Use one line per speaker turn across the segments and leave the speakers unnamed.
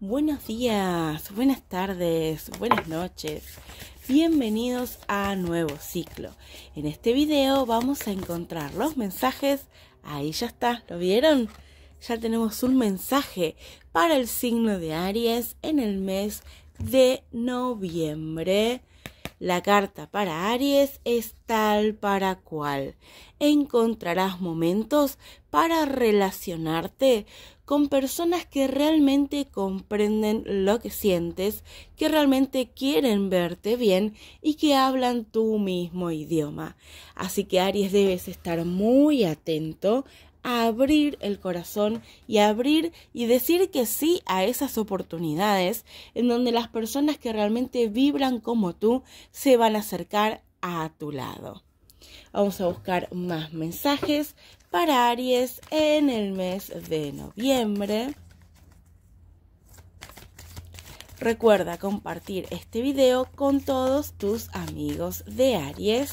Buenos días, buenas tardes, buenas noches. Bienvenidos a Nuevo Ciclo. En este video vamos a encontrar los mensajes. Ahí ya está, ¿lo vieron? Ya tenemos un mensaje para el signo de Aries en el mes de noviembre. La carta para Aries es tal para cual. Encontrarás momentos para relacionarte con personas que realmente comprenden lo que sientes, que realmente quieren verte bien y que hablan tu mismo idioma. Así que Aries debes estar muy atento a abrir el corazón y abrir y decir que sí a esas oportunidades en donde las personas que realmente vibran como tú se van a acercar a tu lado. Vamos a buscar más mensajes para Aries en el mes de noviembre. Recuerda compartir este video con todos tus amigos de Aries.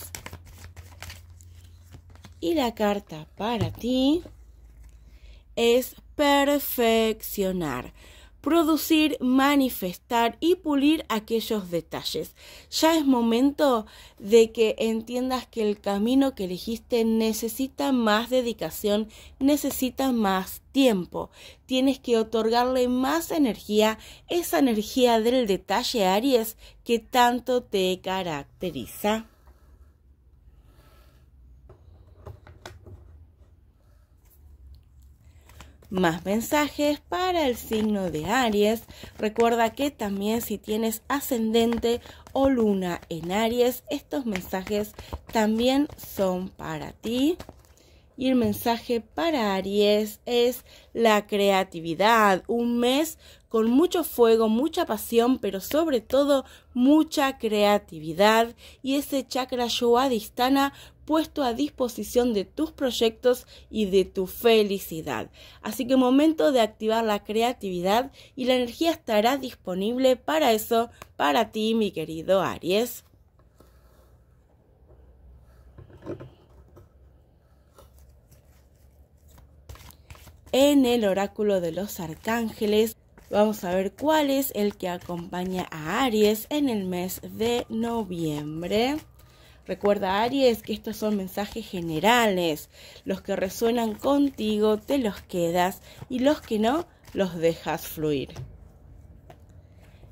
Y la carta para ti es perfeccionar producir, manifestar y pulir aquellos detalles. Ya es momento de que entiendas que el camino que elegiste necesita más dedicación, necesita más tiempo. Tienes que otorgarle más energía, esa energía del detalle, Aries, que tanto te caracteriza. más mensajes para el signo de Aries. Recuerda que también si tienes ascendente o luna en Aries, estos mensajes también son para ti. Y el mensaje para Aries es la creatividad, un mes con mucho fuego, mucha pasión, pero sobre todo mucha creatividad. Y ese chakra yuadistana puesto a disposición de tus proyectos y de tu felicidad. Así que momento de activar la creatividad y la energía estará disponible para eso, para ti, mi querido Aries. En el oráculo de los arcángeles Vamos a ver cuál es el que acompaña a Aries en el mes de noviembre. Recuerda, Aries, que estos son mensajes generales. Los que resuenan contigo te los quedas y los que no los dejas fluir.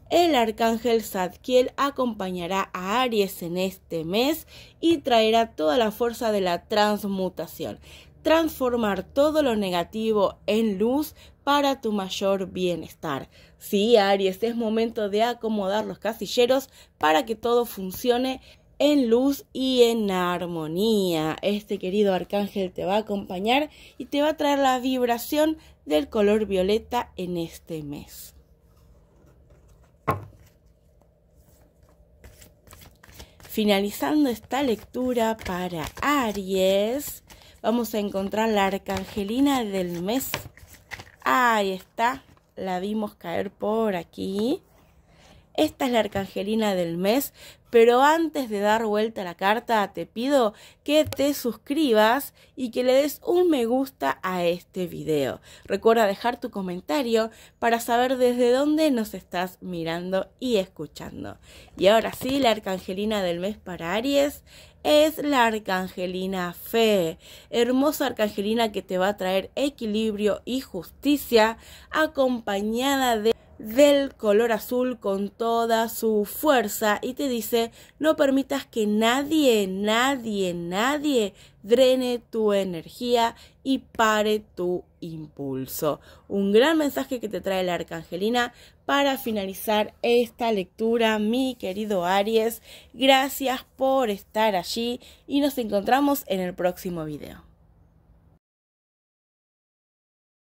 El arcángel Zadkiel acompañará a Aries en este mes y traerá toda la fuerza de la transmutación. Transformar todo lo negativo en luz para tu mayor bienestar. Sí, Aries, es momento de acomodar los casilleros para que todo funcione en luz y en armonía. Este querido arcángel te va a acompañar y te va a traer la vibración del color violeta en este mes. Finalizando esta lectura para Aries, vamos a encontrar la arcangelina del mes. Ahí está, la vimos caer por aquí. Esta es la Arcangelina del mes, pero antes de dar vuelta a la carta te pido que te suscribas y que le des un me gusta a este video. Recuerda dejar tu comentario para saber desde dónde nos estás mirando y escuchando. Y ahora sí, la Arcangelina del mes para Aries es la Arcangelina Fe, hermosa Arcangelina que te va a traer equilibrio y justicia acompañada de del color azul con toda su fuerza y te dice no permitas que nadie, nadie, nadie drene tu energía y pare tu impulso. Un gran mensaje que te trae la Arcangelina para finalizar esta lectura, mi querido Aries. Gracias por estar allí y nos encontramos en el próximo video.